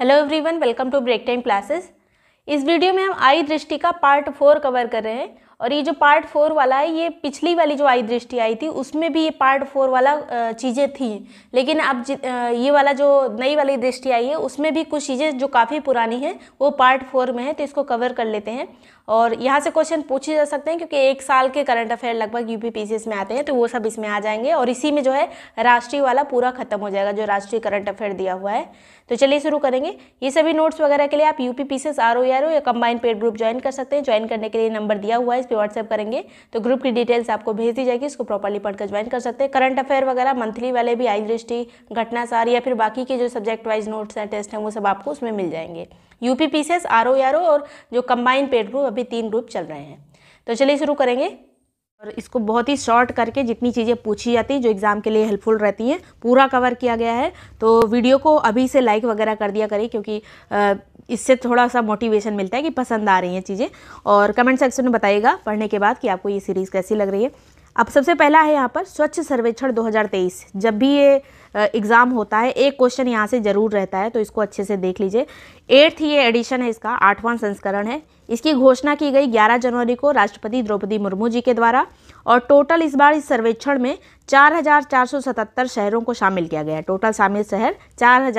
hello everyone welcome to break time classes इस वीडियो में हम आई दृष्टि का पार्ट फोर कवर कर रहे हैं और ये जो पार्ट फोर वाला है ये पिछली वाली जो आई दृष्टि आई थी उसमें भी ये पार्ट फोर वाला चीज़ें थी लेकिन अब ये वाला जो नई वाली दृष्टि आई है उसमें भी कुछ चीज़ें जो काफ़ी पुरानी हैं वो पार्ट फोर में है तो इसको कवर कर लेते हैं और यहाँ से क्वेश्चन पूछे जा सकते हैं क्योंकि एक साल के करंट अफेयर लगभग यू पी में आते हैं तो वो सब इसमें आ जाएंगे और इसी में जो है राष्ट्रीय वाला पूरा खत्म हो जाएगा जो राष्ट्रीय करंट अफेयर दिया हुआ है तो चलिए शुरू करेंगे ये सभी नोट्स वगैरह के लिए आप यू पी पी या कंबाइंड पेड ग्रुप ज्वाइन कर सकते हैं ज्वाइन करने के लिए नंबर दिया हुआ है इस पर व्हाट्सएप करेंगे तो ग्रुप की डिटेल्स आपको भेज दी जाएगी इसको प्रॉपरली पढ़कर ज्वाइन कर सकते हैं करंट अफेयर वगैरह मंथली वाले भी आई दृष्टि घटनासार या फिर बाकी के जो सब्जेक्ट वाइज नोट्स हैं टेस्ट हैं वो सब आपको उसमें मिल जाएंगे U P P R O R O और जो कम्बाइंड पेड ग्रुप अभी तीन ग्रुप चल रहे हैं तो चलिए शुरू करेंगे और इसको बहुत ही शॉर्ट करके जितनी चीज़ें पूछी जाती हैं जो एग्ज़ाम के लिए हेल्पफुल रहती हैं पूरा कवर किया गया है तो वीडियो को अभी से लाइक वगैरह कर दिया करें क्योंकि इससे थोड़ा सा मोटिवेशन मिलता है कि पसंद आ रही हैं चीज़ें और कमेंट सेक्शन में बताइएगा पढ़ने के बाद कि आपको ये सीरीज़ कैसी लग रही है अब सबसे पहला है यहाँ पर स्वच्छ सर्वेक्षण 2023 जब भी ये एग्ज़ाम होता है एक क्वेश्चन यहाँ से ज़रूर रहता है तो इसको अच्छे से देख लीजिए एट्थ ये एडिशन है इसका आठवां संस्करण है इसकी घोषणा की गई 11 जनवरी को राष्ट्रपति द्रौपदी मुर्मू जी के द्वारा और टोटल इस बार इस सर्वेक्षण में 4,477 शहरों को शामिल किया गया है टोटल शामिल शहर चार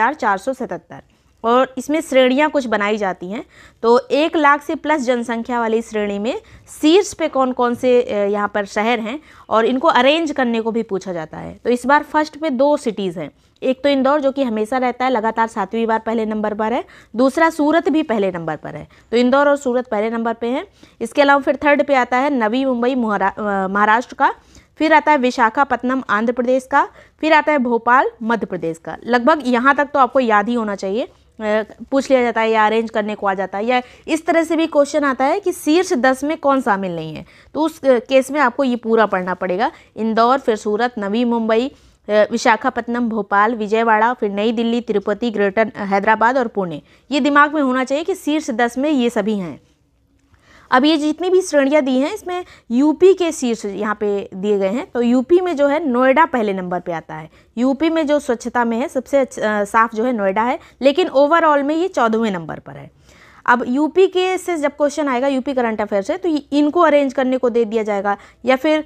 और इसमें श्रेणियाँ कुछ बनाई जाती हैं तो एक लाख से प्लस जनसंख्या वाली श्रेणी में शीर्ष पे कौन कौन से यहाँ पर शहर हैं और इनको अरेंज करने को भी पूछा जाता है तो इस बार फर्स्ट पे दो सिटीज़ हैं एक तो इंदौर जो कि हमेशा रहता है लगातार सातवीं बार पहले नंबर पर है दूसरा सूरत भी पहले नंबर पर है तो इंदौर और सूरत पहले नंबर पर हैं इसके अलावा फिर थर्ड पर आता है नवी मुंबई महाराष्ट्र का फिर आता है विशाखापत्नम आंध्र प्रदेश का फिर आता है भोपाल मध्य प्रदेश का लगभग यहाँ तक तो आपको याद ही होना चाहिए पूछ लिया जाता है या अरेंज करने को आ जाता है या इस तरह से भी क्वेश्चन आता है कि शीर्ष दस में कौन शामिल नहीं है तो उस केस में आपको ये पूरा पढ़ना पड़ेगा इंदौर फिर सूरत नवी मुंबई विशाखापट्टनम भोपाल विजयवाड़ा फिर नई दिल्ली तिरुपति ग्रेटर हैदराबाद और पुणे ये दिमाग में होना चाहिए कि शीर्ष दस में ये सभी हैं अब ये जितनी भी श्रेणियाँ दी हैं इसमें यूपी के शीर्ष यहाँ पे दिए गए हैं तो यूपी में जो है नोएडा पहले नंबर पे आता है यूपी में जो स्वच्छता में है सबसे साफ जो है नोएडा है लेकिन ओवरऑल में ये चौदहवें नंबर पर है अब यूपी के से जब क्वेश्चन आएगा यूपी करंट अफेयर से तो इनको अरेंज करने को दे दिया जाएगा या फिर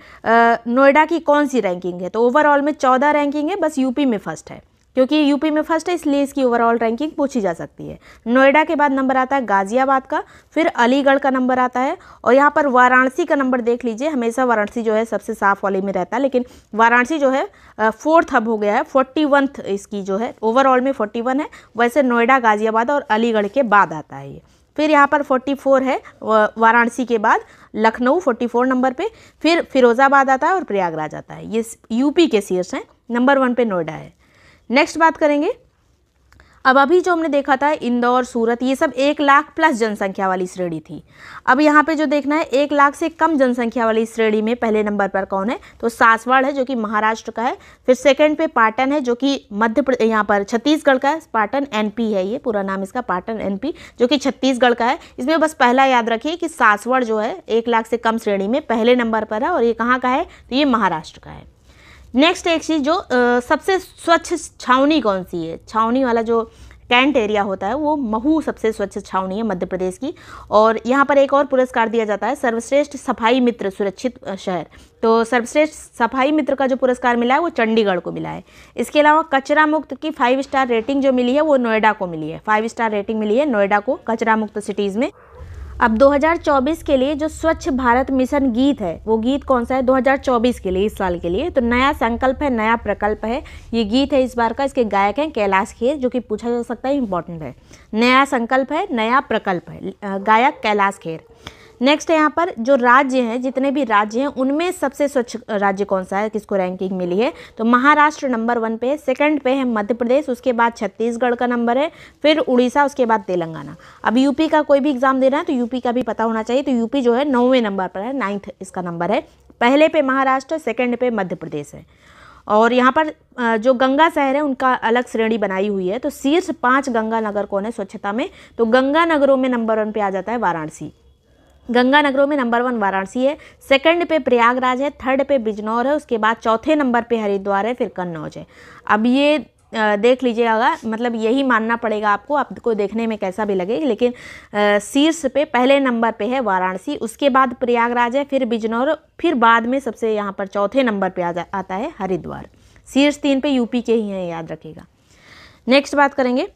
नोएडा की कौन सी रैंकिंग है तो ओवरऑल में चौदह रैंकिंग है बस यूपी में फर्स्ट है क्योंकि यूपी में फर्स्ट है इसलिए इसकी ओवरऑल रैंकिंग पूछी जा सकती है नोएडा के बाद नंबर आता है गाजियाबाद का फिर अलीगढ़ का नंबर आता है और यहाँ पर वाराणसी का नंबर देख लीजिए हमेशा वाराणसी जो है सबसे साफ वाले में रहता है लेकिन वाराणसी जो है फोर्थ हब हो गया है फोर्टी इसकी जो है ओवरऑल में फोर्टी है वैसे नोएडा गाजियाबाद और अलीगढ़ के बाद आता है ये फिर यहाँ पर 44 है वाराणसी के बाद लखनऊ 44 नंबर पे फिर फिरोज़ाबाद आता है और प्रयागराज आता है ये यूपी के सीर्स हैं नंबर वन पे नोएडा है नेक्स्ट बात करेंगे अब अभी जो हमने देखा था इंदौर सूरत ये सब एक लाख प्लस जनसंख्या वाली श्रेणी थी अब यहाँ पे जो देखना है एक लाख से कम जनसंख्या वाली श्रेणी में पहले नंबर पर कौन है तो सासवाड़ है जो कि महाराष्ट्र का है फिर सेकंड पे पाटन है जो कि मध्य यहाँ पर छत्तीसगढ़ का है पाटन एनपी है ये पूरा नाम इसका पाटन एन जो कि छत्तीसगढ़ का है इसमें बस पहला याद रखिए कि सासवड़ जो है एक लाख से कम श्रेणी में पहले नंबर पर है और ये कहाँ का है तो ये महाराष्ट्र का है नेक्स्ट एक चीज़ जो आ, सबसे स्वच्छ छावनी कौन सी है छावनी वाला जो कैंट एरिया होता है वो महू सबसे स्वच्छ छावनी है मध्य प्रदेश की और यहाँ पर एक और पुरस्कार दिया जाता है सर्वश्रेष्ठ सफाई मित्र सुरक्षित शहर तो सर्वश्रेष्ठ सफाई मित्र का जो पुरस्कार मिला है वो चंडीगढ़ को मिला है इसके अलावा कचरा मुक्त की फाइव स्टार रेटिंग जो मिली है वो नोएडा को मिली है फाइव स्टार रेटिंग मिली है नोएडा को कचरा मुक्त सिटीज़ में अब 2024 के लिए जो स्वच्छ भारत मिशन गीत है वो गीत कौन सा है 2024 के लिए इस साल के लिए तो नया संकल्प है नया प्रकल्प है ये गीत है इस बार का इसके गायक हैं कैलाश खेर जो कि पूछा जा सकता है इम्पोर्टेंट है नया संकल्प है नया प्रकल्प है गायक कैलाश खेर नेक्स्ट यहाँ पर जो राज्य हैं जितने भी राज्य हैं उनमें सबसे स्वच्छ राज्य कौन सा है किसको रैंकिंग मिली है तो महाराष्ट्र नंबर वन पे है सेकेंड पे है मध्य प्रदेश उसके बाद छत्तीसगढ़ का नंबर है फिर उड़ीसा उसके बाद तेलंगाना अब यूपी का कोई भी एग्जाम देना है तो यूपी का भी पता होना चाहिए तो यूपी जो है नौवें नंबर पर है नाइन्थ इसका नंबर है पहले पे महाराष्ट्र सेकेंड पे मध्य प्रदेश है और यहाँ पर जो गंगा शहर है उनका अलग श्रेणी बनाई हुई है तो शीर्ष पाँच गंगा नगर कौन है स्वच्छता में तो गंगा नगरों में नंबर वन पे आ जाता है वाराणसी गंगानगरों में नंबर वन वाराणसी है सेकंड पे प्रयागराज है थर्ड पे बिजनौर है उसके बाद चौथे नंबर पे हरिद्वार है फिर कन्नौज है अब ये देख लीजिएगा मतलब यही मानना पड़ेगा आपको आपको देखने में कैसा भी लगे लेकिन शीर्ष पे पहले नंबर पे है वाराणसी उसके बाद प्रयागराज है फिर बिजनौर फिर बाद में सबसे यहाँ पर चौथे नंबर पर आ आता है हरिद्वार शीर्ष तीन पे यूपी के ही हैं याद रखेगा नेक्स्ट बात करेंगे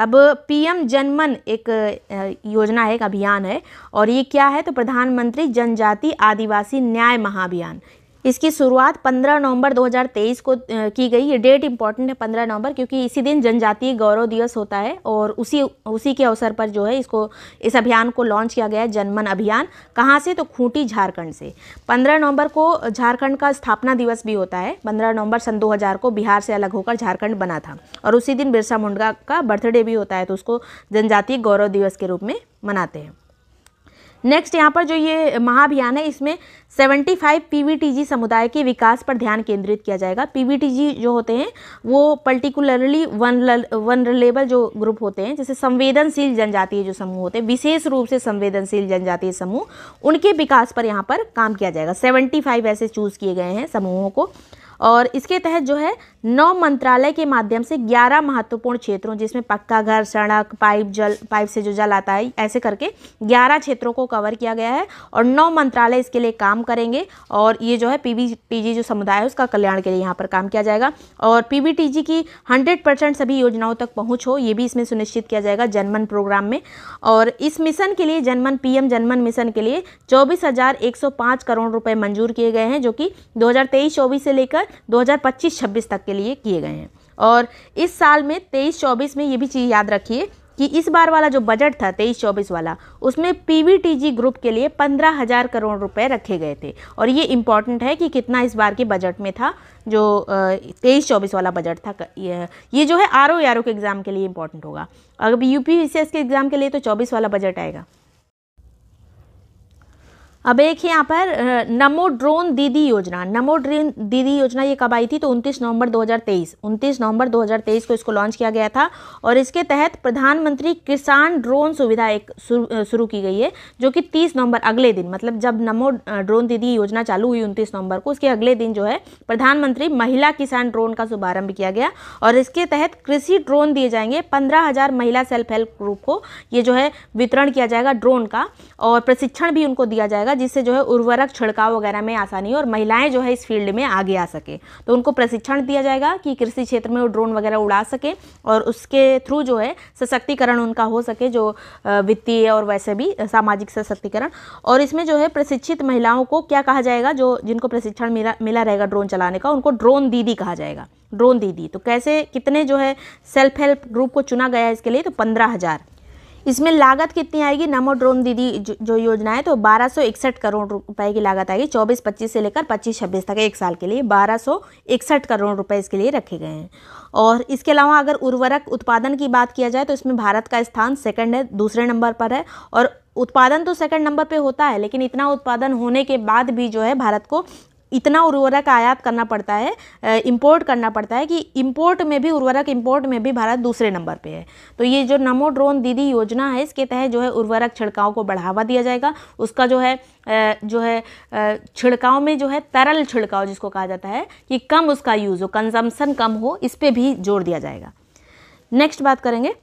अब पीएम जनमन एक योजना है एक अभियान है और ये क्या है तो प्रधानमंत्री जनजाति आदिवासी न्याय महाभियान इसकी शुरुआत 15 नवंबर 2023 को की गई ये डेट इम्पॉर्टेंट है 15 नवंबर क्योंकि इसी दिन जनजातीय गौरव दिवस होता है और उसी उसी के अवसर पर जो है इसको इस अभियान को लॉन्च किया गया है जनमन अभियान कहाँ से तो खूंटी झारखंड से 15 नवंबर को झारखंड का स्थापना दिवस भी होता है 15 नवंबर सन 2000 को बिहार से अलग होकर झारखंड बना था और उसी दिन बिरसा मुंडा का बर्थडे भी होता है तो उसको जनजातीय गौरव दिवस के रूप में मनाते हैं नेक्स्ट यहाँ पर जो ये महाअभियान है इसमें 75 पीवीटीजी समुदाय के विकास पर ध्यान केंद्रित किया जाएगा पीवीटीजी जो होते हैं वो पर्टिकुलरली वन वनरलेबल जो ग्रुप होते हैं जैसे संवेदनशील जनजातीय जो समूह होते हैं विशेष रूप से संवेदनशील जनजातीय समूह उनके विकास पर यहाँ पर काम किया जाएगा सेवेंटी ऐसे चूज़ किए गए हैं समूहों को और इसके तहत जो है नौ मंत्रालय के माध्यम से ग्यारह महत्वपूर्ण क्षेत्रों जिसमें पक्का घर सड़क पाइप जल पाइप से जो जल आता है ऐसे करके ग्यारह क्षेत्रों को कवर किया गया है और नौ मंत्रालय इसके लिए काम करेंगे और ये जो है पीबीटीजी जो समुदाय है उसका कल्याण के लिए यहाँ पर काम किया जाएगा और पीबीटीजी की हंड्रेड परसेंट सभी योजनाओं तक पहुँच हो ये भी इसमें सुनिश्चित किया जाएगा जनमन प्रोग्राम में और इस मिशन के लिए जनमन पी जनमन मिशन के लिए चौबीस करोड़ रुपये मंजूर किए गए हैं जो कि दो हज़ार से लेकर दो हज़ार तक के लिए किए गए हैं और इस साल में तेईस चौबीस में ये भी चीज़ याद रखिए कि इस बार वाला जो बजट था तेईस चौबीस वाला उसमें पीवीटीजी ग्रुप के लिए पंद्रह हज़ार करोड़ रुपए रखे गए थे और ये इम्पॉर्टेंट है कि कितना इस बार के बजट में था जो तेईस चौबीस वाला बजट था ये जो है आर ओ के एग्ज़ाम के लिए इम्पॉर्टेंट होगा अगर यू पी के एग्ज़ाम के लिए तो चौबीस वाला बजट आएगा अब एक यहाँ पर नमो ड्रोन दीदी योजना नमो ड्रोन दीदी योजना ये कब आई थी तो 29 नवंबर 2023 29 नवंबर 2023 को इसको लॉन्च किया गया था और इसके तहत प्रधानमंत्री किसान ड्रोन सुविधा एक शुरू की गई है जो कि 30 नवंबर अगले दिन मतलब जब नमो ड्रोन दीदी योजना चालू हुई 29 नवंबर को उसके अगले दिन जो है प्रधानमंत्री महिला किसान ड्रोन का शुभारम्भ किया गया और इसके तहत कृषि ड्रोन दिए जाएंगे पंद्रह महिला सेल्फ हेल्प ग्रुप को ये जो है वितरण किया जाएगा ड्रोन का और प्रशिक्षण भी उनको दिया जाएगा जिससे जो है उर्वरक छिड़काव वगैरह में आसानी और महिलाएं जो है इस फील्ड में आगे आ सके तो उनको प्रशिक्षण दिया जाएगा कि कृषि क्षेत्र में वो ड्रोन वगैरह उड़ा सके और उसके थ्रू जो है सशक्तिकरण उनका हो सके जो वित्तीय और वैसे भी सामाजिक सशक्तिकरण और इसमें जो है प्रशिक्षित महिलाओं को क्या कहा जाएगा जो जिनको प्रशिक्षण मिला मिला रहेगा ड्रोन चलाने का उनको ड्रोन दीदी कहा जाएगा ड्रोन दीदी तो कैसे कितने जो है सेल्फ हेल्प ग्रुप को चुना गया है इसके लिए तो पंद्रह हज़ार इसमें लागत कितनी आएगी नमो ड्रोन दीदी जो, योजना है तो बारह सौ इकसठ करोड़ रुपए की लागत आएगी चौबीस पच्चीस से लेकर पच्चीस छब्बीस तक एक साल के लिए बारह सौ इकसठ करोड़ रुपए इसके लिए रखे गए हैं और इसके अलावा अगर उर्वरक उत्पादन की बात किया जाए तो इसमें भारत का स्थान सेकंड है दूसरे नंबर पर है और उत्पादन तो सेकंड नंबर पे होता है लेकिन इतना उत्पादन होने के बाद भी जो है भारत को इतना उर्वरक आयात करना पड़ता है इंपोर्ट करना पड़ता है कि इंपोर्ट में भी उर्वरक इंपोर्ट में भी भारत दूसरे नंबर पे है तो ये जो नमो ड्रोन दीदी योजना है इसके तहत जो है उर्वरक छिड़काव को बढ़ावा दिया जाएगा उसका जो है जो है छिड़काव में जो है तरल छिड़काव जिसको कहा जाता है कि कम उसका यूज़ हो कंजम्पन कम हो इस पर भी जोर दिया जाएगा नेक्स्ट बात करेंगे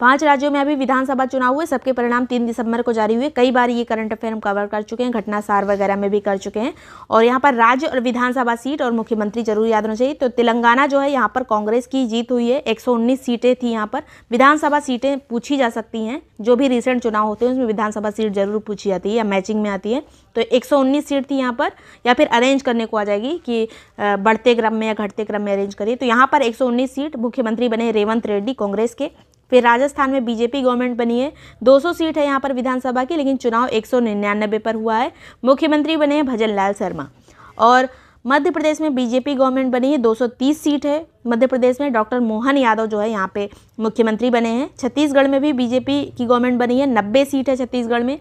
पांच राज्यों में अभी विधानसभा चुनाव हुए सबके परिणाम तीन दिसंबर को जारी हुए कई बार ये करंट अफेयर हम कवर कर चुके हैं घटनासार वगैरह में भी कर चुके हैं और यहाँ पर राज्य और विधानसभा सीट और मुख्यमंत्री जरूर याद होना चाहिए तो तेलंगाना जो है यहाँ पर कांग्रेस की जीत हुई है एक सीटें थी यहाँ पर विधानसभा सीटें पूछी जा सकती हैं जो भी रिसेंट चुनाव होते हैं उसमें विधानसभा सीट जरूर पूछी जाती है या मैचिंग में आती है तो एक सीट थी यहाँ पर या फिर अरेंज करने को आ जाएगी कि बढ़ते क्रम में या घटते क्रम में अरेंज करिए तो यहाँ पर एक सीट मुख्यमंत्री बने रेवंत रेड्डी कांग्रेस के फिर राजस्थान में बीजेपी गवर्नमेंट बनी है 200 सीट है यहाँ पर विधानसभा की लेकिन चुनाव एक पर हुआ है मुख्यमंत्री बने हैं भजन लाल शर्मा और मध्य प्रदेश में बीजेपी गवर्नमेंट बनी है 230 सीट है मध्य प्रदेश में डॉक्टर मोहन यादव जो है यहाँ पे मुख्यमंत्री बने हैं छत्तीसगढ़ में भी बीजेपी की गवर्नमेंट बनी है नब्बे सीट है छत्तीसगढ़ में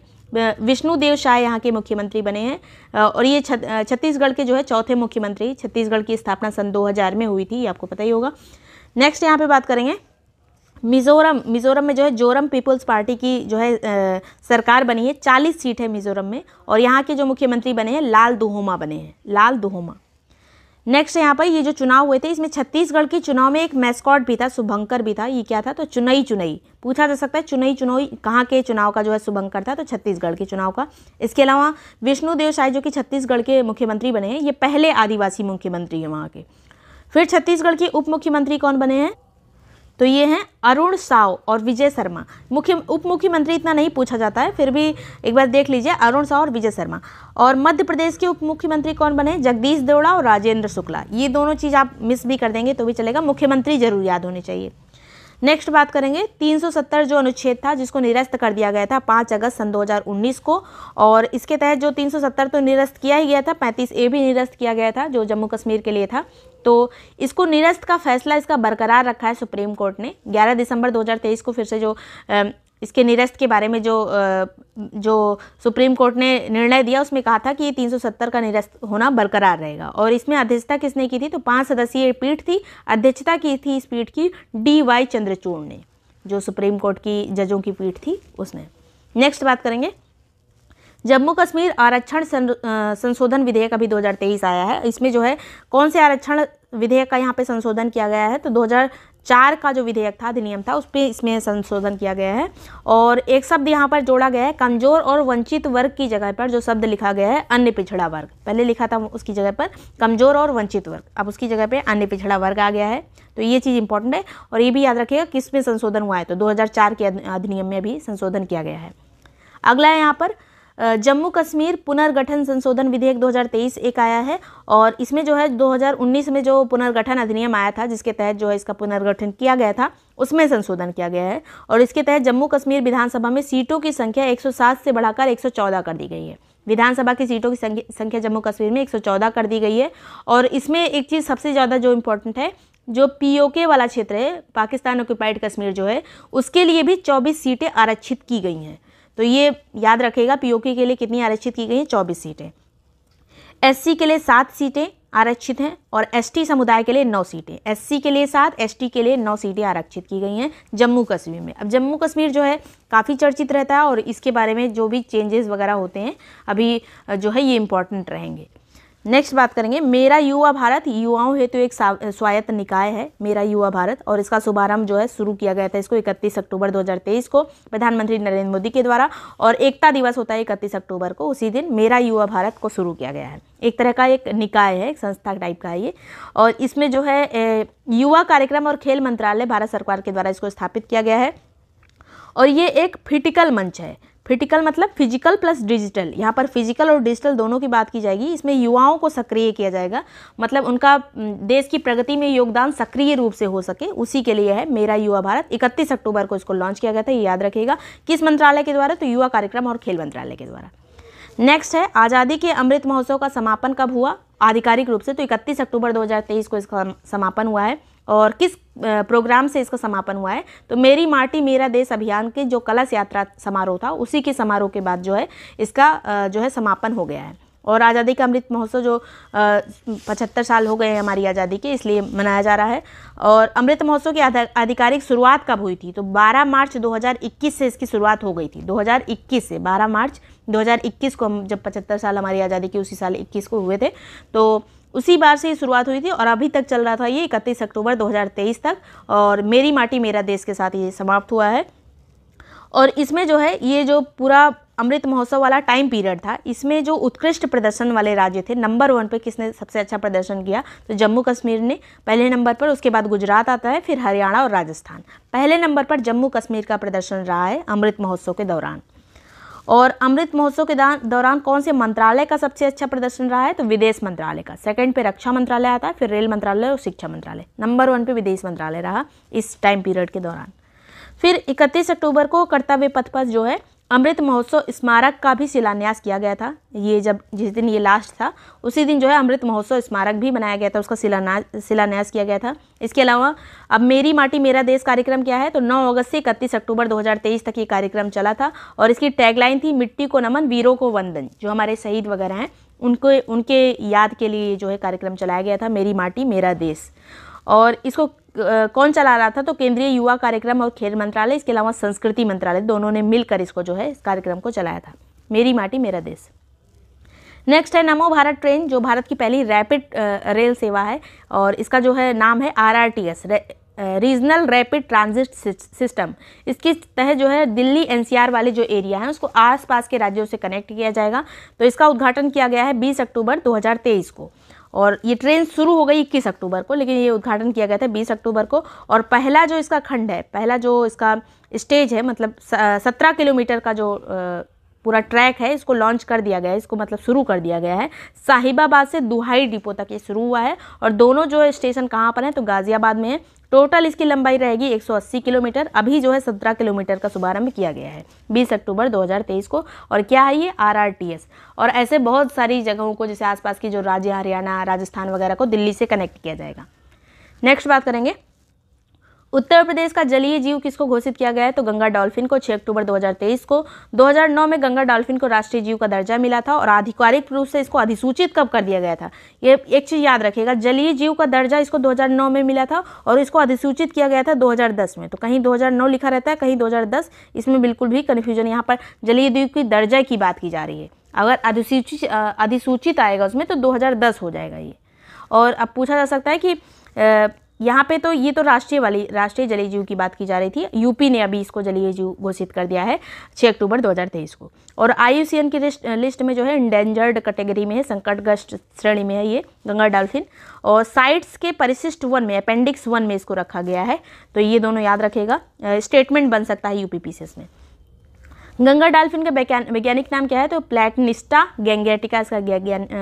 विष्णु देव शाह यहाँ के मुख्यमंत्री बने हैं और ये छत्तीसगढ़ के जो है चौथे मुख्यमंत्री छत्तीसगढ़ की स्थापना सन दो में हुई थी ये आपको पता ही होगा नेक्स्ट यहाँ पर बात करेंगे मिज़ोरम मिज़ोरम में जो है जोरम पीपल्स पार्टी की जो है आ, सरकार बनी है चालीस सीट है मिज़ोरम में और यहाँ के जो मुख्यमंत्री बने हैं लाल दुहोमा बने हैं लाल दुहोमा नेक्स्ट यहाँ पर ये जो चुनाव हुए थे इसमें छत्तीसगढ़ के चुनाव में एक मैस्कॉट भी था शुभंकर भी था ये क्या था तो चुनई चुनई पूछा जा सकता है चुनई चुनई कहाँ के चुनाव का जो है शुभंकर था तो छत्तीसगढ़ के चुनाव का इसके अलावा विष्णुदेव साय जो कि छत्तीसगढ़ के मुख्यमंत्री बने हैं ये पहले आदिवासी मुख्यमंत्री हैं वहाँ के फिर छत्तीसगढ़ के उप मुख्यमंत्री कौन बने हैं तो ये हैं अरुण साव और विजय शर्मा मुख्य उप मुख्यमंत्री इतना नहीं पूछा जाता है फिर भी एक बार देख लीजिए अरुण साव और विजय शर्मा और मध्य प्रदेश के उप मुख्यमंत्री कौन बने जगदीश देवड़ा और राजेंद्र शुक्ला ये दोनों चीज़ आप मिस भी कर देंगे तो भी चलेगा मुख्यमंत्री जरूर याद होने चाहिए नेक्स्ट बात करेंगे 370 जो अनुच्छेद था जिसको निरस्त कर दिया गया था 5 अगस्त सन 2019 को और इसके तहत जो 370 तो निरस्त किया ही गया था 35 ए भी निरस्त किया गया था जो जम्मू कश्मीर के लिए था तो इसको निरस्त का फैसला इसका बरकरार रखा है सुप्रीम कोर्ट ने 11 दिसंबर 2023 को फिर से जो इसके निरस्त के बारे में जो जो सुप्रीम कोर्ट ने निर्णय दिया उसमें कहा था कि ये 370 का निरस्त होना बरकरार रहेगा और इसमें अध्यक्षता किसने की थी तो पांच सदस्यीय पीठ थी अध्यक्षता की थी इस पीठ की डी वाई चंद्रचूड़ ने जो सुप्रीम कोर्ट की जजों की पीठ थी उसने नेक्स्ट बात करेंगे जम्मू कश्मीर आरक्षण संशोधन विधेयक अभी 2023 आया है इसमें जो है कौन से आरक्षण विधेयक का यहाँ पे संशोधन किया गया है तो चार का जो विधेयक था अधिनियम था उस पर इसमें संशोधन किया गया है और एक शब्द यहाँ पर जोड़ा गया है कमजोर और वंचित वर्ग की जगह पर जो शब्द लिखा गया है अन्य पिछड़ा वर्ग पहले लिखा था उसकी जगह पर कमजोर और वंचित वर्ग अब उसकी जगह पर अन्य पिछड़ा वर्ग आ गया है तो ये चीज़ इंपॉर्टेंट है और ये भी याद रखिएगा किस में संशोधन हुआ है तो दो के अधिनियम में भी संशोधन किया गया है अगला है यहाँ पर जम्मू कश्मीर पुनर्गठन संशोधन विधेयक 2023 एक आया है और इसमें जो है 2019 में जो पुनर्गठन अधिनियम आया था जिसके तहत जो है इसका पुनर्गठन किया गया था उसमें संशोधन किया गया है और इसके तहत जम्मू कश्मीर विधानसभा में सीटों की संख्या 107 से बढ़ाकर 114 कर दी गई है विधानसभा की सीटों की संख्या जम्मू कश्मीर में एक कर दी गई है और इसमें एक चीज़ सबसे ज़्यादा जो इम्पोर्टेंट है जो पीओके वाला क्षेत्र है पाकिस्तान ऑक्यूपाइड कश्मीर जो है उसके लिए भी 24 सीटें आरक्षित की गई हैं तो ये याद रखेगा पीओके के लिए कितनी आरक्षित की गई हैं चौबीस सीटें एससी के लिए सात सीटें आरक्षित हैं और एसटी समुदाय के लिए नौ सीटें एससी के लिए सात एसटी के लिए नौ सीटें आरक्षित की गई हैं जम्मू कश्मीर में अब जम्मू कश्मीर जो है काफ़ी चर्चित रहता है और इसके बारे में जो भी चेंजेस वगैरह होते हैं अभी जो है ये इम्पॉर्टेंट रहेंगे नेक्स्ट बात करेंगे मेरा युवा भारत युवाओं हेतु तो एक स्वायत्त निकाय है मेरा युवा भारत और इसका शुभारंभ जो है शुरू किया गया था इसको 31 अक्टूबर 2023 को प्रधानमंत्री नरेंद्र मोदी के द्वारा और एकता दिवस होता है 31 अक्टूबर को उसी दिन मेरा युवा भारत को शुरू किया गया है एक तरह का एक निकाय है एक संस्था टाइप का है ये और इसमें जो है युवा कार्यक्रम और खेल मंत्रालय भारत सरकार के द्वारा इसको स्थापित किया गया है और ये एक फिटिकल मंच है फिटिकल मतलब फिजिकल प्लस डिजिटल यहाँ पर फिजिकल और डिजिटल दोनों की बात की जाएगी इसमें युवाओं को सक्रिय किया जाएगा मतलब उनका देश की प्रगति में योगदान सक्रिय रूप से हो सके उसी के लिए है मेरा युवा भारत इकतीस अक्टूबर को इसको लॉन्च किया गया था ये याद रखिएगा किस मंत्रालय के द्वारा तो युवा कार्यक्रम और खेल मंत्रालय के द्वारा नेक्स्ट है आज़ादी के अमृत महोत्सव का समापन कब हुआ आधिकारिक रूप से तो इकतीस अक्टूबर दो को इसका समापन हुआ है और किस प्रोग्राम से इसका समापन हुआ है तो मेरी माटी मेरा देश अभियान के जो कलश यात्रा समारोह था उसी के समारोह के बाद जो है इसका जो है समापन हो गया है और आज़ादी का अमृत महोत्सव जो पचहत्तर साल हो गए हैं हमारी आज़ादी के इसलिए मनाया जा रहा है और अमृत महोत्सव की आधिकारिक शुरुआत कब हुई थी तो 12 मार्च 2021 से इसकी शुरुआत हो गई थी 2021 से 12 मार्च 2021 को हम जब पचहत्तर साल हमारी आज़ादी की उसी साल 21 को हुए थे तो उसी बार से ये शुरुआत हुई थी और अभी तक चल रहा था ये इकतीस अक्टूबर 2023 तक और मेरी माटी मेरा देश के साथ ये समाप्त हुआ है और इसमें जो है ये जो पूरा अमृत महोत्सव वाला टाइम पीरियड था इसमें जो उत्कृष्ट प्रदर्शन वाले राज्य थे नंबर वन पे किसने सबसे अच्छा प्रदर्शन किया तो जम्मू कश्मीर ने पहले नंबर पर उसके बाद गुजरात आता है फिर हरियाणा और राजस्थान पहले नंबर पर जम्मू कश्मीर का प्रदर्शन रहा है अमृत महोत्सव के दौरान और अमृत महोत्सव के दौरान कौन से मंत्रालय का सबसे अच्छा प्रदर्शन रहा है तो विदेश मंत्रालय का सेकंड पे रक्षा मंत्रालय आता है फिर रेल मंत्रालय और शिक्षा मंत्रालय नंबर वन पे विदेश मंत्रालय रहा इस टाइम पीरियड के दौरान फिर इकतीस अक्टूबर को कर्तव्य पथ पर जो है अमृत महोत्सव स्मारक का भी शिलान्यास किया गया था ये जब जिस दिन ये लास्ट था उसी दिन जो है अमृत महोत्सव स्मारक भी बनाया गया था उसका शिलान्यास शिलान्यास किया गया था इसके अलावा अब मेरी माटी मेरा देश कार्यक्रम क्या है तो 9 अगस्त से इकतीस अक्टूबर 2023 तक ये कार्यक्रम चला था और इसकी टैगलाइन थी मिट्टी को नमन वीरों को वंदन जो हमारे शहीद वगैरह हैं उनको उनके याद के लिए जो है कार्यक्रम चलाया गया था मेरी माटी मेरा देश और इसको कौन चला रहा था तो केंद्रीय युवा कार्यक्रम और खेल मंत्रालय इसके अलावा संस्कृति मंत्रालय दोनों ने मिलकर इसको जो है इस कार्यक्रम को चलाया था मेरी माटी मेरा देश नेक्स्ट है नमो भारत ट्रेन जो भारत की पहली रैपिड रेल सेवा है और इसका जो है नाम है R R T S regional rapid transit system इसके तहत जो है दिल्ली एनसीआर वाले जो एरिया है उसको आसपास के राज्यों से कनेक्ट किया जाएगा तो इसका उद्घाटन किया गया है 20 अक्टूबर 2023 को और ये ट्रेन शुरू हो गई इक्कीस अक्टूबर को लेकिन ये उद्घाटन किया गया था बीस अक्टूबर को और पहला जो इसका खंड है पहला जो इसका स्टेज है मतलब सत्रह किलोमीटर का जो पूरा ट्रैक है इसको लॉन्च कर दिया गया है इसको मतलब शुरू कर दिया गया है साहिबाबाद से दुहाई डिपो तक ये शुरू हुआ है और दोनों जो स्टेशन कहाँ पर हैं तो गाज़ियाबाद में है टोटल इसकी लंबाई रहेगी 180 किलोमीटर अभी जो है 17 किलोमीटर का शुभारंभ किया गया है 20 अक्टूबर 2023 को और क्या है ये आरआरटीएस और ऐसे बहुत सारी जगहों को जैसे आसपास की जो राज्य हरियाणा राजस्थान वगैरह को दिल्ली से कनेक्ट किया जाएगा नेक्स्ट बात करेंगे उत्तर प्रदेश का जलीय जीव किसको घोषित किया गया है तो गंगा डॉल्फिन को 6 अक्टूबर 2023 को 2009 में गंगा डॉल्फिन को राष्ट्रीय जीव का दर्जा मिला था और आधिकारिक रूप से इसको अधिसूचित कब कर दिया गया था ये एक चीज़ याद रखेगा जलीय जीव का दर्जा इसको 2009 में मिला था और इसको अधिसूचित किया गया था 2010 में तो कहीं 2009 लिखा रहता है कहीं 2010 इसमें बिल्कुल भी कन्फ्यूजन यहाँ पर जलीय द्वीप की दर्जा की बात की जा रही है अगर अधिसूचित अधिसूचित आएगा उसमें तो दो हो जाएगा ये और अब पूछा जा सकता है कि यहाँ पे तो ये तो राष्ट्रीय वाली राष्ट्रीय जलीय जीव की बात की जा रही थी यूपी ने अभी इसको जलीय जीव घोषित कर दिया है 6 अक्टूबर 2023 को और आईयूसीएन की लिस्ट में जो है इंडेंजर्ड कैटेगरी में है संकटग्रस्त श्रेणी में है ये गंगा डॉल्फिन और साइट्स के परिशिष्ट वन में अपेंडिक्स वन में इसको रखा गया है तो ये दोनों याद रखेगा स्टेटमेंट बन सकता है यूपी पीसीएस में गंगा डाल्फिन का वैज्ञानिक नाम क्या है तो प्लेटनिस्टा गैंगेटिका इसका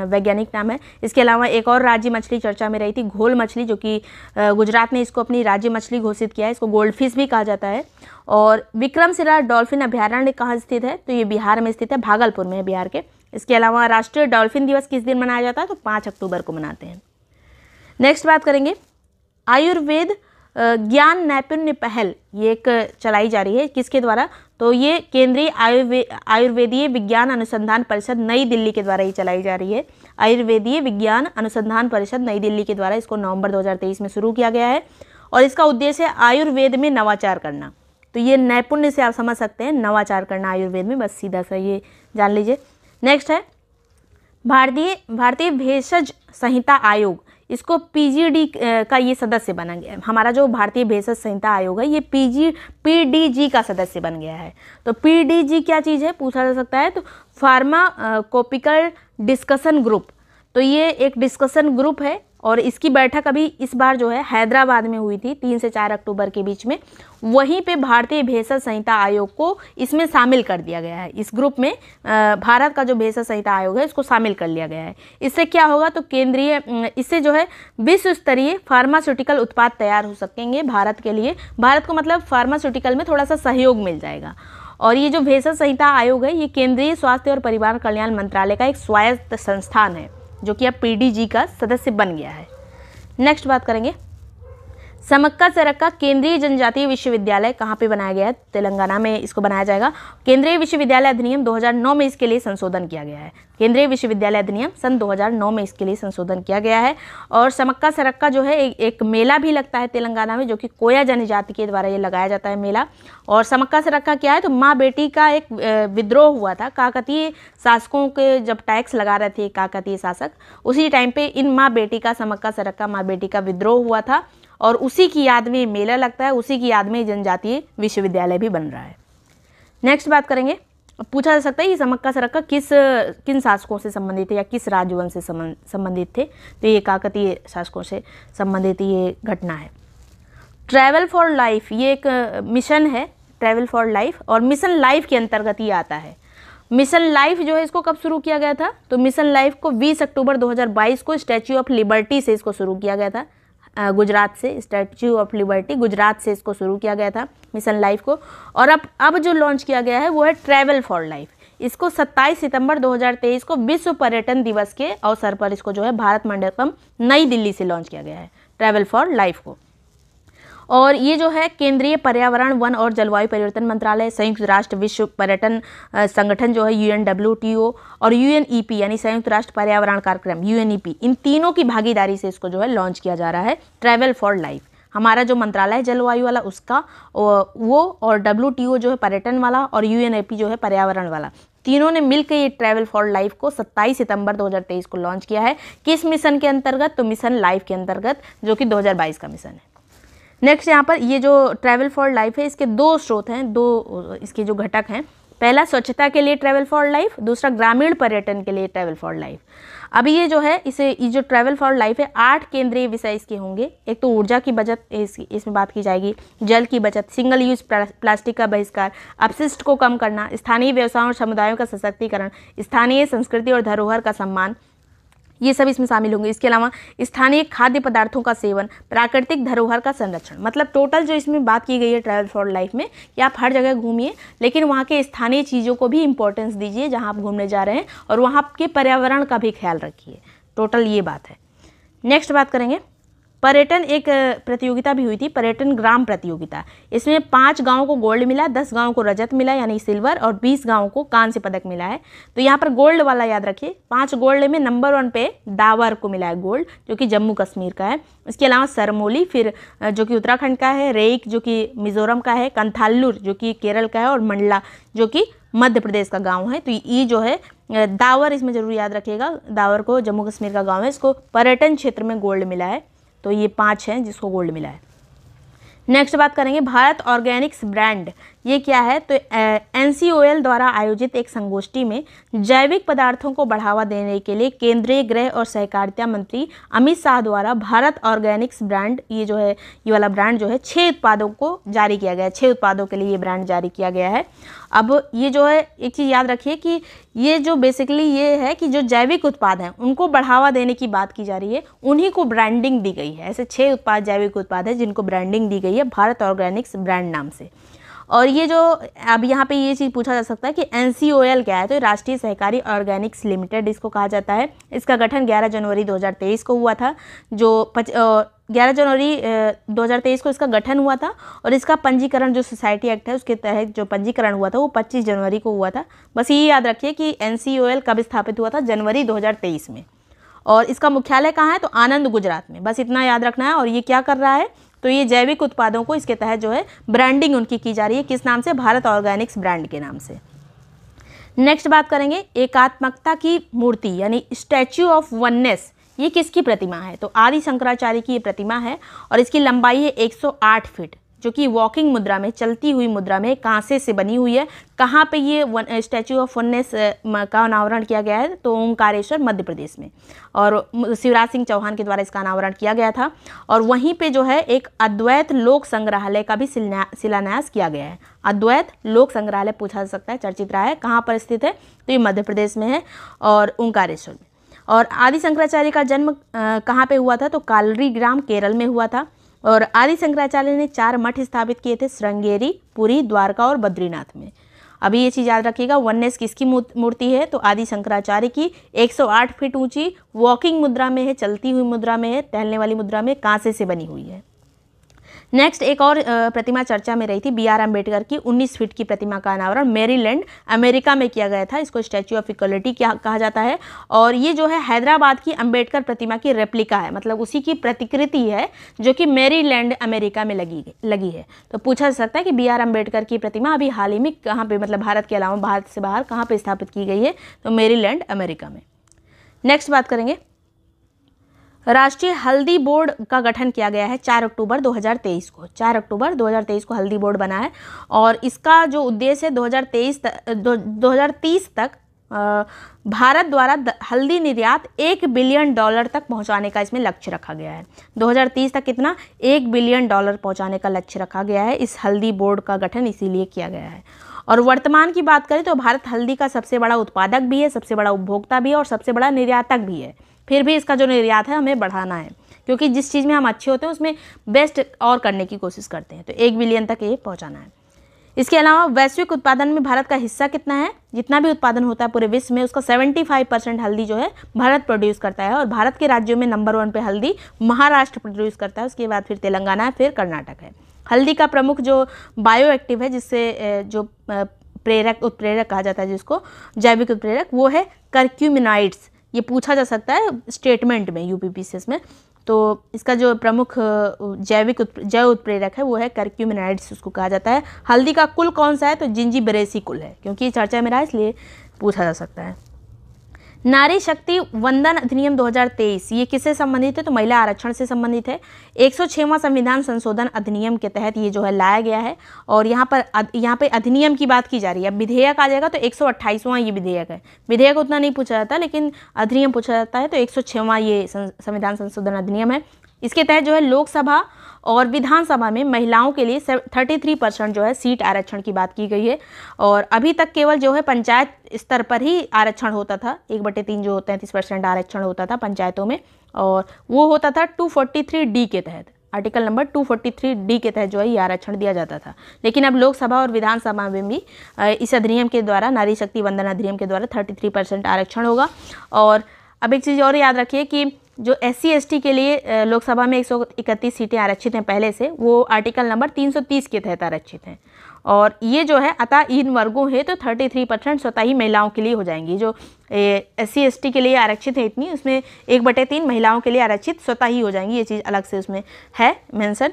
वैज्ञानिक नाम है इसके अलावा एक और राज्य मछली चर्चा में रही थी घोल मछली जो कि गुजरात ने इसको अपनी राज्य मछली घोषित किया है इसको फिश भी कहा जाता है और विक्रमशिला डॉल्फिन अभ्यारण्य कहाँ स्थित है तो ये बिहार में स्थित है भागलपुर में बिहार के इसके अलावा राष्ट्रीय डॉल्फिन दिवस किस दिन मनाया जाता है तो पाँच अक्टूबर को मनाते हैं नेक्स्ट बात करेंगे आयुर्वेद ज्ञान नैपुण्य पहल ये एक चलाई जा रही है किसके द्वारा तो ये केंद्रीय आयुर्वे आयुर्वेदीय विज्ञान अनुसंधान परिषद नई दिल्ली के द्वारा ही चलाई जा रही है आयुर्वेदीय विज्ञान अनुसंधान परिषद नई दिल्ली के द्वारा इसको नवंबर 2023 में शुरू किया गया है और इसका उद्देश्य है आयुर्वेद में नवाचार करना तो ये नैपुण्य से आप समझ सकते हैं नवाचार करना आयुर्वेद में बस सीधा सा ये जान लीजिए नेक्स्ट है भारतीय भारतीय भेषज संहिता आयोग इसको पीजीडी का ये सदस्य बना गया हमारा जो भारतीय भेषज संहिता आयोग है ये पीजी पीडीजी का सदस्य बन गया है तो पीडीजी क्या चीज़ है पूछा जा सकता है तो फार्माकोपिकल डिस्कशन ग्रुप तो ये एक डिस्कशन ग्रुप है और इसकी बैठक अभी इस बार जो है हैदराबाद में हुई थी तीन से चार अक्टूबर के बीच में वहीं पे भारतीय भेषज संहिता आयोग को इसमें शामिल कर दिया गया है इस ग्रुप में भारत का जो भेषज संहिता आयोग है इसको शामिल कर लिया गया है इससे क्या होगा तो केंद्रीय इससे जो है विश्व स्तरीय फार्मास्यूटिकल उत्पाद तैयार हो सकेंगे भारत के लिए भारत को मतलब फार्मास्यूटिकल में थोड़ा सा सहयोग मिल जाएगा और ये जो भेषज संहिता आयोग है ये केंद्रीय स्वास्थ्य और परिवार कल्याण मंत्रालय का एक स्वायत्त संस्थान है जो कि अब पीडीजी का सदस्य बन गया है नेक्स्ट बात करेंगे समक्का सरक्का केंद्रीय जनजातीय विश्वविद्यालय कहाँ पे बनाया गया है तेलंगाना में इसको बनाया जाएगा केंद्रीय विश्वविद्यालय अधिनियम 2009 में इसके लिए संशोधन किया गया है केंद्रीय विश्वविद्यालय अधिनियम सन 2009 में इसके लिए संशोधन किया गया है और समक्का सरक्का जो है एक, एक मेला भी लगता है तेलंगाना में जो कि कोया जनजाति के द्वारा ये लगाया जाता है मेला और समक्का सरक्का क्या है तो माँ बेटी का एक विद्रोह हुआ था काकतीय शासकों के जब टैक्स लगा रहे थे काकतीय शासक उसी टाइम पे इन माँ बेटी का समक्का सरक्का माँ बेटी का विद्रोह हुआ था और उसी की याद में मेला लगता है उसी की याद में जनजातीय विश्वविद्यालय भी बन रहा है नेक्स्ट बात करेंगे पूछा जा सकता है ये समक्का सरक्का किस किन शासकों से संबंधित है या किस राजवंश से संबंधित थे तो ये काकतीय शासकों से संबंधित ये घटना है ट्रैवल फॉर लाइफ ये एक मिशन है ट्रैवल फॉर लाइफ और मिशन लाइफ के अंतर्गत ये आता है मिशन लाइफ जो है इसको कब शुरू किया गया था तो मिशन लाइफ को 20 अक्टूबर 2022 को स्टैच्यू ऑफ लिबर्टी से इसको शुरू किया गया था गुजरात से स्टैचू ऑफ लिबर्टी गुजरात से इसको शुरू किया गया था मिशन लाइफ को और अब अब जो लॉन्च किया गया है वो है ट्रैवल फॉर लाइफ इसको 27 सितंबर 2023 को विश्व पर्यटन दिवस के अवसर पर इसको जो है भारत मंडपम नई दिल्ली से लॉन्च किया गया है ट्रैवल फॉर लाइफ को और ये जो है केंद्रीय पर्यावरण वन और जलवायु परिवर्तन मंत्रालय संयुक्त राष्ट्र विश्व पर्यटन संगठन जो है यू और यू e यानी संयुक्त राष्ट्र पर्यावरण कार्यक्रम यू e इन तीनों की भागीदारी से इसको जो है लॉन्च किया जा रहा है ट्रैवल फॉर लाइफ हमारा जो मंत्रालय है जलवायु वाला उसका वो और डब्ल्यू जो है पर्यटन वाला और यू जो है पर्यावरण वाला तीनों ने मिलकर ये ट्रैवल फॉर लाइफ को 27 सितंबर 2023 को लॉन्च किया है किस मिशन के अंतर्गत तो मिशन लाइफ के अंतर्गत जो कि 2022 का मिशन है नेक्स्ट यहाँ पर ये जो ट्रैवल फॉर लाइफ है इसके दो स्रोत हैं दो इसके जो घटक हैं पहला स्वच्छता के लिए ट्रैवल फॉर लाइफ दूसरा ग्रामीण पर्यटन के लिए ट्रैवल फॉर लाइफ अभी ये जो है इसे ये जो ट्रैवल फॉर लाइफ है आठ केंद्रीय विषय इसके होंगे एक तो ऊर्जा की बचत इस, इसमें बात की जाएगी जल की बचत सिंगल यूज प्लास्टिक का बहिष्कार अपशिष्ट को कम करना स्थानीय व्यवसायों और समुदायों का सशक्तिकरण स्थानीय संस्कृति और धरोहर का सम्मान ये सब इसमें शामिल होंगे इसके अलावा स्थानीय खाद्य पदार्थों का सेवन प्राकृतिक धरोहर का संरक्षण मतलब टोटल जो इसमें बात की गई है ट्रैवल फॉर लाइफ में कि आप हर जगह घूमिए लेकिन वहाँ के स्थानीय चीज़ों को भी इंपॉर्टेंस दीजिए जहाँ आप घूमने जा रहे हैं और वहाँ के पर्यावरण का भी ख्याल रखिए टोटल ये बात है नेक्स्ट बात करेंगे पर्यटन एक प्रतियोगिता भी हुई थी पर्यटन ग्राम प्रतियोगिता इसमें पाँच गाँव को गोल्ड मिला दस गाँव को रजत मिला यानी सिल्वर और बीस गाँव को कांस्य पदक मिला है तो यहाँ पर गोल्ड वाला याद रखिए पाँच गोल्ड में नंबर वन पे दावर को मिला है गोल्ड जो कि जम्मू कश्मीर का है इसके अलावा सरमोली फिर जो कि उत्तराखंड का है रेक जो कि मिजोरम का है कंथालुर जो कि केरल का है और मंडला जो कि मध्य प्रदेश का गांव है तो ये जो है दावर इसमें ज़रूर याद रखिएगा दावर को जम्मू कश्मीर का गांव है इसको पर्यटन क्षेत्र में गोल्ड मिला है तो ये पाँच हैं जिसको गोल्ड मिला है नेक्स्ट बात करेंगे भारत ऑर्गेनिक्स ब्रांड ये क्या है तो एन द्वारा आयोजित एक संगोष्ठी में जैविक पदार्थों को बढ़ावा देने के लिए केंद्रीय गृह और सहकारिता मंत्री अमित शाह द्वारा भारत ऑर्गेनिक्स ब्रांड ये जो है ये वाला ब्रांड जो है छः उत्पादों को जारी किया गया है छः उत्पादों के लिए ये ब्रांड जारी किया गया है अब ये जो है एक चीज़ याद रखिए कि ये जो बेसिकली ये है कि जो जैविक उत्पाद हैं उनको बढ़ावा देने की बात की जा रही है उन्हीं को ब्रांडिंग दी गई है ऐसे छः उत्पाद जैविक उत्पाद है जिनको ब्रांडिंग दी गई है भारत ऑर्गेनिक्स ब्रांड नाम से और ये जो अब यहाँ पे ये चीज़ पूछा जा सकता है कि एन क्या है तो राष्ट्रीय सहकारी ऑर्गेनिक्स लिमिटेड इसको कहा जाता है इसका गठन ग्यारह जनवरी 2023 को हुआ था जो पच ग्यारह जनवरी 2023 को इसका गठन हुआ था और इसका पंजीकरण जो सोसाइटी एक्ट है उसके तहत जो पंजीकरण हुआ था वो 25 जनवरी को हुआ था बस ये याद रखिए कि एन कब स्थापित हुआ था जनवरी दो में और इसका मुख्यालय कहाँ है तो आनंद गुजरात में बस इतना याद रखना है और ये क्या कर रहा है तो ये जैविक उत्पादों को इसके तहत जो है ब्रांडिंग उनकी की जा रही है किस नाम से भारत ऑर्गेनिक्स ब्रांड के नाम से नेक्स्ट बात करेंगे एकात्मकता की मूर्ति यानी स्टैच्यू ऑफ वननेस ये किसकी प्रतिमा है तो आदि शंकराचार्य की ये प्रतिमा है और इसकी लंबाई है 108 फीट जो कि वॉकिंग मुद्रा में चलती हुई मुद्रा में कांसे से बनी हुई है कहाँ पे ये स्टैचू ऑफ वननेस का अनावरण किया गया है तो ओंकारेश्वर मध्य प्रदेश में और शिवराज सिंह चौहान के द्वारा इसका अनावरण किया गया था और वहीं पे जो है एक अद्वैत लोक संग्रहालय का भी शिलान्यास किया गया है अद्वैत लोक संग्रहालय पूछा जा सकता है चर्चित रहा है कहाँ पर स्थित है तो ये मध्य प्रदेश में है और ओंकारेश्वर में और आदि शंकराचार्य का जन्म कहाँ पे हुआ था तो कालरी ग्राम केरल में हुआ था और आदि शंकराचार्य ने चार मठ स्थापित किए थे श्रृंगेरी पुरी द्वारका और बद्रीनाथ में अभी ये चीज़ याद रखिएगा वननेस किसकी मूर्ति है तो आदि शंकराचार्य की 108 फीट ऊंची वॉकिंग मुद्रा में है चलती हुई मुद्रा में है टहलने वाली मुद्रा में कांसे से बनी हुई है नेक्स्ट एक और प्रतिमा चर्चा में रही थी बी आर अम्बेडकर की 19 फीट की प्रतिमा का अनावरण मेरीलैंड अमेरिका में किया गया था इसको स्टैच्यू ऑफ इक्वलिटी क्या कहा जाता है और ये जो है हैदराबाद की अम्बेडकर प्रतिमा की रेप्लिका है मतलब उसी की प्रतिकृति है जो कि मेरीलैंड अमेरिका में लगी लगी है तो पूछा जा सकता है कि बी आर अम्बेडकर की प्रतिमा अभी हाल ही में कहाँ पर मतलब भारत के अलावा भारत से बाहर कहाँ पर स्थापित की गई है तो मेरीलैंड अमेरिका में नेक्स्ट बात करेंगे राष्ट्रीय हल्दी बोर्ड का गठन किया गया है 4 अक्टूबर 2023 को 4 अक्टूबर 2023 को हल्दी बोर्ड बना है और इसका जो उद्देश्य है 2023 तक दो तक भारत द्वारा हल्दी निर्यात एक बिलियन डॉलर तक पहुंचाने का इसमें लक्ष्य रखा गया है 2030 तक कितना एक बिलियन डॉलर पहुंचाने का लक्ष्य रखा गया है इस हल्दी बोर्ड का गठन इसीलिए किया गया है और वर्तमान की बात करें तो भारत हल्दी का सबसे बड़ा उत्पादक भी है सबसे बड़ा उपभोक्ता भी है और सबसे बड़ा निर्यातक भी है फिर भी इसका जो निर्यात है हमें बढ़ाना है क्योंकि जिस चीज़ में हम अच्छे होते हैं उसमें बेस्ट और करने की कोशिश करते हैं तो एक बिलियन तक ये पहुँचाना है इसके अलावा वैश्विक उत्पादन में भारत का हिस्सा कितना है जितना भी उत्पादन होता है पूरे विश्व में उसका 75 परसेंट हल्दी जो है भारत प्रोड्यूस करता है और भारत के राज्यों में नंबर वन पे हल्दी महाराष्ट्र प्रोड्यूस करता है उसके बाद फिर तेलंगाना है फिर कर्नाटक है हल्दी का प्रमुख जो बायो एक्टिव है जिससे जो प्रेरक उत्प्रेरक कहा जाता है जिसको जैविक उत्प्रेरक वो है करक्यूमिनाइड्स ये पूछा जा सकता है स्टेटमेंट में यू में तो इसका जो प्रमुख जैविक उत्प्रे, जैव उत्प्रेरक है वो है करक्यूमिनाइड्स उसको कहा जाता है हल्दी का कुल कौन सा है तो जिंजी बरेसी कुल है क्योंकि ये चर्चा में रहा इसलिए पूछा जा सकता है नारी शक्ति वंदन अधिनियम 2023 ये किससे संबंधित है तो महिला आरक्षण से संबंधित है 106वां संविधान संशोधन अधिनियम के तहत ये जो है लाया गया है और यहाँ पर यहाँ पे अधिनियम की बात की जा रही है अब विधेयक आ जाएगा तो 128वां ये विधेयक है विधेयक उतना नहीं पूछा जाता लेकिन अधिनियम पूछा जाता है तो एक ये संविधान संशोधन अधिनियम है इसके तहत जो है लोकसभा और विधानसभा में महिलाओं के लिए 33 परसेंट जो है सीट आरक्षण की बात की गई है और अभी तक केवल जो है पंचायत स्तर पर ही आरक्षण होता था एक बटे तीन जो होते हैं तीस परसेंट आरक्षण होता था पंचायतों में और वो होता था 243 डी के तहत आर्टिकल नंबर 243 डी के तहत जो है ये आरक्षण दिया जाता था लेकिन अब लोकसभा और विधानसभा में भी इस अधिनियम के द्वारा नारी शक्ति वंदन अधिनियम के द्वारा थर्टी परसेंट आरक्षण होगा और अब एक चीज़ और याद रखिए कि जो एस सी के लिए लोकसभा में 131 सीटें आरक्षित हैं पहले से वो आर्टिकल नंबर 330 के तहत आरक्षित हैं और ये जो है अतः इन वर्गों है तो 33 परसेंट स्वतः ही महिलाओं के लिए हो जाएंगी जो एस सी के लिए आरक्षित है इतनी उसमें एक बटे तीन महिलाओं के लिए आरक्षित स्वतः ही हो जाएंगी ये चीज़ अलग से उसमें है मैंसन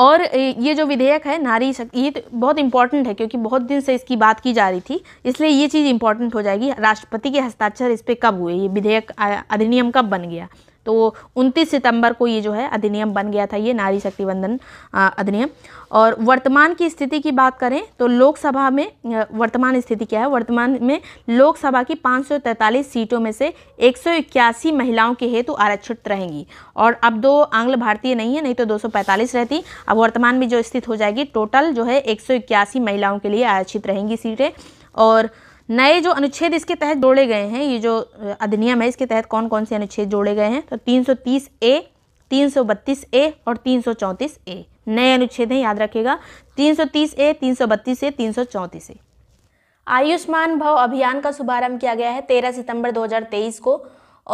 और ये जो विधेयक है नारी शक्ति ये तो बहुत इंपॉर्टेंट है क्योंकि बहुत दिन से इसकी बात की जा रही थी इसलिए ये चीज़ इंपॉर्टेंट हो जाएगी राष्ट्रपति के हस्ताक्षर इस पर कब हुए ये विधेयक अधिनियम कब बन गया तो 29 सितंबर को ये जो है अधिनियम बन गया था ये नारी शक्ति बंधन अधिनियम और वर्तमान की स्थिति की बात करें तो लोकसभा में वर्तमान स्थिति क्या है वर्तमान में लोकसभा की 543 सीटों में से एक महिलाओं के हेतु आरक्षित रहेंगी और अब दो आंग्ल भारतीय नहीं है नहीं तो 245 रहती अब वर्तमान में जो स्थित हो जाएगी टोटल जो है एक महिलाओं के लिए आरक्षित रहेंगी सीटें और नए जो अनुच्छेद इसके तहत जोड़े गए हैं ये जो अधिनियम है इसके तहत कौन कौन से अनुच्छेद जोड़े गए हैं तो 330 ए 332 ए और 334 ए नए अनुच्छेद हैं याद रखेगा 330 ए 332 ए 334 ए आयुष्मान भव अभियान का शुभारंभ किया गया है 13 सितंबर 2023 को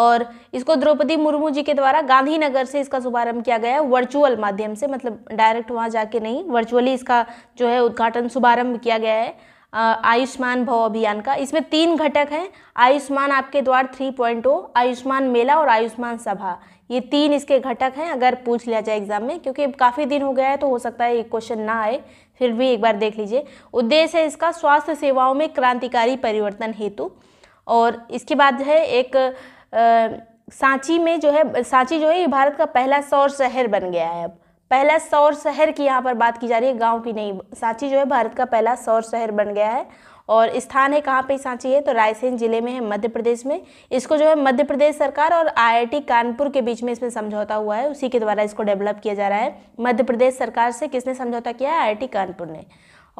और इसको द्रौपदी मुर्मू जी के द्वारा गांधीनगर से इसका शुभारंभ किया गया है वर्चुअल माध्यम से मतलब डायरेक्ट वहाँ जाके नहीं वर्चुअली इसका जो है उद्घाटन शुभारंभ किया गया है आयुष्मान भव अभियान का इसमें तीन घटक हैं आयुष्मान आपके द्वार 3.0 आयुष्मान मेला और आयुष्मान सभा ये तीन इसके घटक हैं अगर पूछ लिया जाए एग्जाम में क्योंकि काफ़ी दिन हो गया है तो हो सकता है ये क्वेश्चन ना आए फिर भी एक बार देख लीजिए उद्देश्य है इसका स्वास्थ्य सेवाओं में क्रांतिकारी परिवर्तन हेतु और इसके बाद है एक आ, सांची में जो है सांची जो है ये भारत का पहला सौर शहर बन गया है अब पहला सौर शहर की यहाँ पर बात की जा रही है गांव की नहीं सांची जो है भारत का पहला सौर शहर बन गया है और स्थान है कहाँ पे सांची है तो रायसेन जिले में है मध्य प्रदेश में इसको जो है मध्य प्रदेश सरकार और आईआईटी कानपुर के बीच में इसमें समझौता हुआ है उसी के द्वारा इसको डेवलप किया जा रहा है मध्य प्रदेश सरकार से किसने समझौता किया है आई कानपुर ने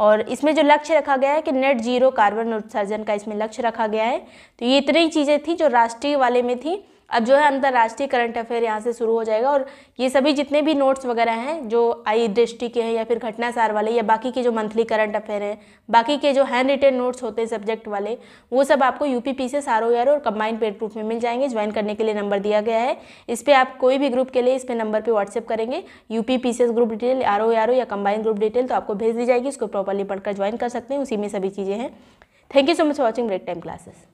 और इसमें जो लक्ष्य रखा गया है कि नेट जीरो कार्बन उत्सर्जन का इसमें लक्ष्य रखा गया है तो ये इतनी चीज़ें थी जो राष्ट्रीय वाले में थी अब जो है अंतर्राष्ट्रीय करंट अफेयर यहाँ से शुरू हो जाएगा और ये सभी जितने भी नोट्स वगैरह हैं जो आई दृष्टि के हैं या फिर घटनासार वाले या बाकी के जो मंथली करंट अफेयर हैं बाकी के जो हैंड रिटेन नोट्स होते हैं सब्जेक्ट वाले वो सब आपको यू पी पी से सारो यार और कंबाइंड पेड प्रूफ में मिल जाएंगे ज्वाइन करने के लिए नंबर दिया गया है इस पर आप कोई भी ग्रुप के लिए इस पर नंबर पर व्हाट्सअप करेंगे U P P group detail R O R O या कंबाइन ग्रुप डिटेल तो आपको भेज दी जाएगी उसको प्रॉपरली पढ़कर ज्वाइन कर सकते हैं उसी में सभी चीज़ें हैं thank you so much for watching break time classes